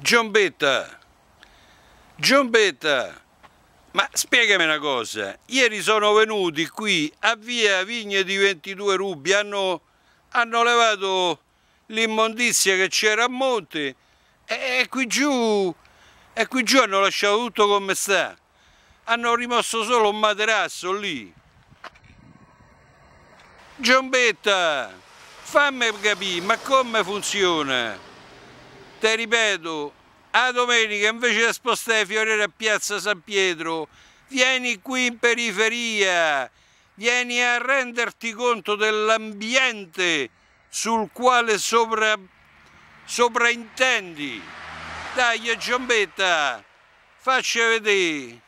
Giombetta, Giombetta, ma spiegami una cosa, ieri sono venuti qui a via Vigne di 22 Rubi, hanno, hanno levato l'immondizia che c'era a monte e, e, qui giù, e qui giù hanno lasciato tutto come sta, hanno rimosso solo un materasso lì. Giombetta, fammi capire, ma come funziona? te ripeto, a domenica invece di spostare Fiorere a Piazza San Pietro, vieni qui in periferia, vieni a renderti conto dell'ambiente sul quale sopra, sopraintendi. Dai, giombetta, faccia vedere.